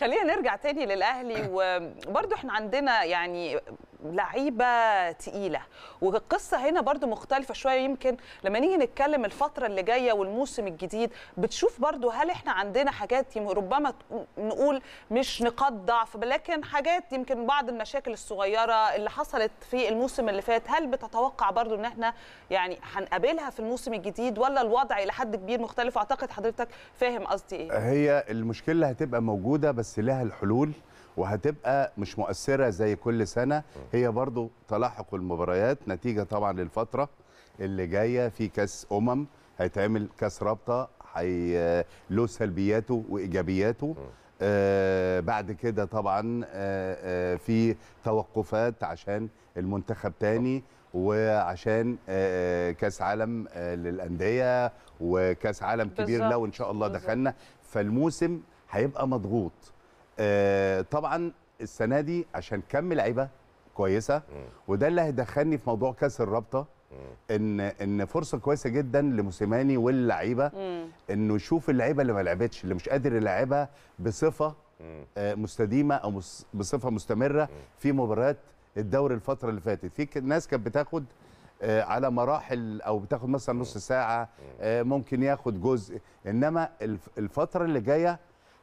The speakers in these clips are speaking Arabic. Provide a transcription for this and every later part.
خلينا نرجع تاني للاهلي وبرده احنا عندنا يعني لعيبه تقيله والقصه هنا برضو مختلفه شويه يمكن لما نيجي نتكلم الفتره اللي جايه والموسم الجديد بتشوف برضو هل احنا عندنا حاجات ربما نقول مش نقاط ضعف لكن حاجات يمكن بعض المشاكل الصغيره اللي حصلت في الموسم اللي فات هل بتتوقع برضو ان احنا يعني هنقابلها في الموسم الجديد ولا الوضع الى حد كبير مختلف اعتقد حضرتك فاهم قصدي ايه هي المشكله هتبقى موجوده بس لها الحلول وهتبقى مش مؤثره زي كل سنه هي برضو تلاحق المباريات نتيجه طبعا للفتره اللي جايه في كاس امم هيتعمل كاس رابطه هي له سلبياته وايجابياته آه بعد كده طبعا آه آه في توقفات عشان المنتخب تاني وعشان آه، آه، كاس عالم آه، للانديه وكاس عالم كبير لو ان شاء الله دخلنا فالموسم هيبقى مضغوط آه، طبعا السنه دي عشان كم لعيبه كويسه وده اللي هيدخلني في موضوع كاس الرابطه ان ان فرصه كويسه جدا لموسيماني واللعيبه انه يشوف اللعيبه اللي ما لعبتش اللي مش قادر يلعبها بصفه آه، مستديمه او بصفه مستمره في مباريات الدوري الفتره اللي فاتت في ناس كانت بتاخد آه، على مراحل او بتاخد مثلا نص ساعه ممكن ياخد جزء انما الفتره اللي جايه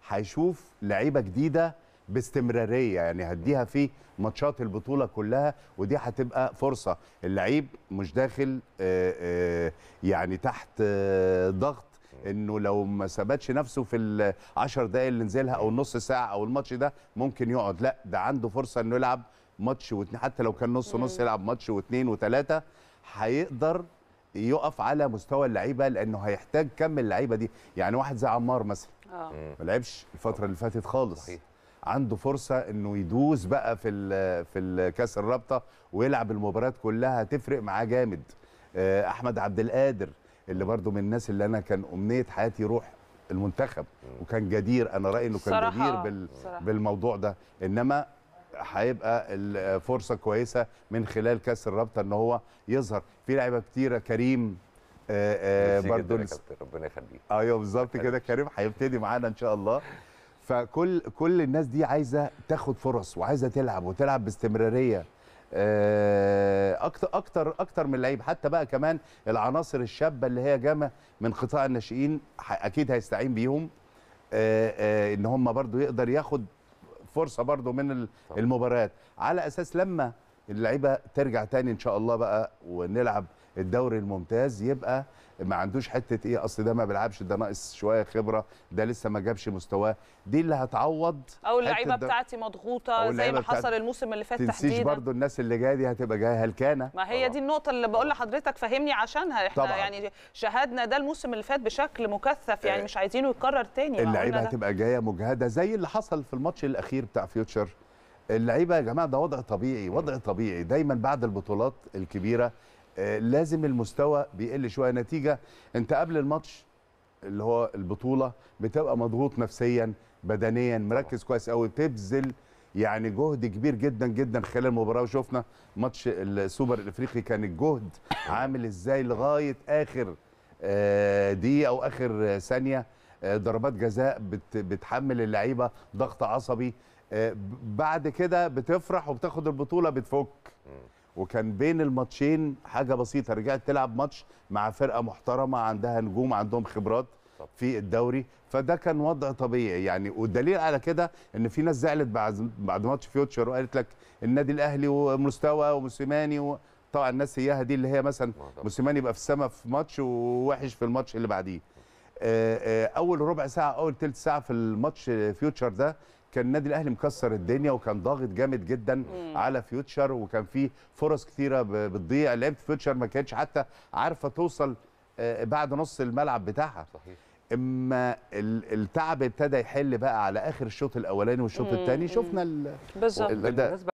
هيشوف لعيبه جديده باستمراريه يعني هديها في ماتشات البطوله كلها ودي هتبقى فرصه اللعيب مش داخل آه، آه، يعني تحت آه، ضغط انه لو ما ثبتش نفسه في ال 10 دقائق اللي نزلها او النص ساعه او الماتش ده ممكن يقعد لا ده عنده فرصه انه يلعب ماتش واتنين حتى لو كان نص ونص يلعب ماتش واثنين وثلاثه هيقدر يقف على مستوى اللعيبه لانه هيحتاج كم اللعيبه دي يعني واحد زي عمار مثلا آه. ما لعبش الفتره اللي فاتت خالص صحيح. عنده فرصه انه يدوس بقى في في الكاس الرابطه ويلعب المباريات كلها هتفرق معاه جامد آه، احمد عبد القادر اللي برضو من الناس اللي انا كان امنيه حياتي يروح المنتخب وكان جدير انا رايي انه كان جدير بال صراحة. بالموضوع ده انما هيبقى الفرصه كويسه من خلال كاس الرابطه ان هو يظهر في لعيبه كتيره كريم آه، آه، برضه ربنا يخليك آه، ايوه بالظبط كده كريم هيبتدي معانا ان شاء الله فكل كل الناس دي عايزه تاخد فرص وعايزه تلعب وتلعب باستمراريه اكتر اكتر اكتر من لعيب حتى بقى كمان العناصر الشابه اللي هي جامه من قطاع الناشئين اكيد هيستعين بيهم ان هم برضو يقدر ياخد فرصه برضو من المباريات على اساس لما اللعيبه ترجع تاني ان شاء الله بقى ونلعب الدوري الممتاز يبقى ما عندوش حته ايه اصل ده ما بيلعبش ده ناقص شويه خبره ده لسه ما جابش مستواه دي اللي هتعوض او اللعيبه بتاعتي مضغوطه زي ما حصل الموسم اللي فات تحديدا تنسيش برضو الناس اللي جايه دي هتبقى جايه هلكانه ما هي دي النقطه اللي بقول لحضرتك فهمني عشانها احنا طبعا. يعني شاهدنا ده الموسم اللي فات بشكل مكثف يعني آه، مش عايزينه يتكرر تاني اللعيبه هتبقى جايه مجهده زي اللي حصل في الماتش الاخير بتاع فيوتشر اللعيبه يا جماعه ده وضع طبيعي وضع طبيعي دايما بعد البطولات الكبيره آه، لازم المستوى بيقل شويه نتيجه انت قبل الماتش اللي هو البطوله بتبقى مضغوط نفسيا بدنيا مركز كويس قوي بتبذل يعني جهد كبير جدا جدا خلال المباراه وشفنا ماتش السوبر الافريقي كان الجهد عامل ازاي لغايه اخر آه، دقيقه او اخر ثانيه آه، ضربات جزاء بتحمل اللعيبه ضغط عصبي بعد كده بتفرح وبتاخد البطوله بتفك وكان بين الماتشين حاجه بسيطه رجعت تلعب ماتش مع فرقه محترمه عندها نجوم عندهم خبرات في الدوري فده كان وضع طبيعي يعني والدليل على كده ان في ناس زعلت بعد بعد ماتش فيوتشر وقالت لك النادي الاهلي ومستوى وموسيماني و... طبعا الناس هيها دي اللي هي مثلا موسيماني يبقى في السما في ماتش ووحش في الماتش اللي بعديه آه، آه، اول ربع ساعه اول ثلث ساعه في الماتش فيوتشر ده كان النادي الاهلي مكسر الدنيا وكان ضاغط جامد جدا مم. على فيوتشر وكان في فرص كثيره بتضيع لعبه فيوتشر ما كانتش حتى عارفه توصل آه، بعد نص الملعب بتاعها صحيح اما التعب ابتدى يحل بقى على اخر الشوط الاولاني والشوط الثاني شفنا بالظبط